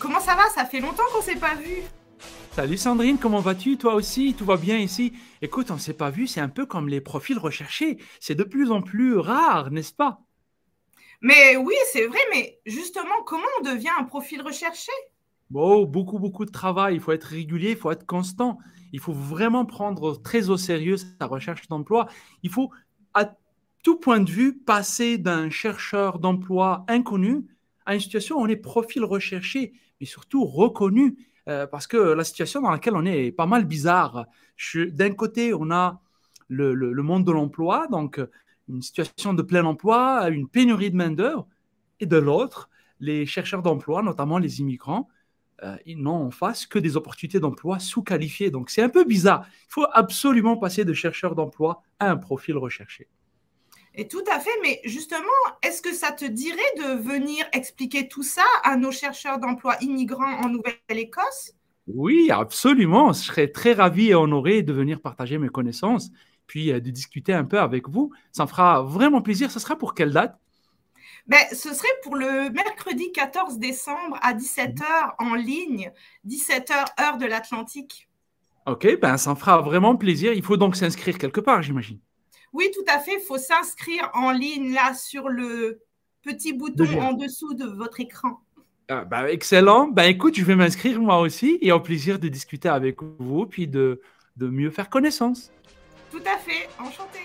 Comment ça va Ça fait longtemps qu'on s'est pas vu Salut Sandrine, comment vas-tu Toi aussi, tout va bien ici Écoute, on s'est pas vu, c'est un peu comme les profils recherchés. C'est de plus en plus rare, n'est-ce pas Mais oui, c'est vrai, mais justement, comment on devient un profil recherché Bon, beaucoup, beaucoup de travail. Il faut être régulier, il faut être constant. Il faut vraiment prendre très au sérieux sa recherche d'emploi. Il faut, à tout point de vue, passer d'un chercheur d'emploi inconnu une situation où on est profil recherché, mais surtout reconnu, euh, parce que la situation dans laquelle on est est pas mal bizarre. D'un côté, on a le, monde de l'emploi, donc euh, une situation de plein emploi, une pénurie de main-d'œuvre, et de l'autre, les chercheurs d'emploi, notamment les immigrants, euh, ils n'ont en face que des opportunités d'emploi sous-qualifiées. Donc c'est un peu bizarre. Il faut absolument passer de chercheur d'emploi à un profil recherché. Et tout à fait, mais justement, est-ce que ça te dirait de venir expliquer tout ça à nos chercheurs d'emploi immigrants en Nouvelle-Écosse Oui, absolument. Je serais très ravi et honoré de venir partager mes connaissances, puis euh, de discuter un peu avec vous. Ça me fera vraiment plaisir. Ce sera pour quelle date ben, ce serait pour le mercredi 14 décembre à 17h en ligne, 17h heure de l'Atlantique. Ok, ben ça me fera vraiment plaisir. Il faut donc s'inscrire quelque part, j'imagine. Oui, tout à fait. Il faut s'inscrire en ligne là sur le petit bouton en dessous de votre écran. Ah, bah, excellent. Bah, écoute, je vais m'inscrire moi aussi et au plaisir de discuter avec vous puis de, de mieux faire connaissance. Tout à fait. Enchanté.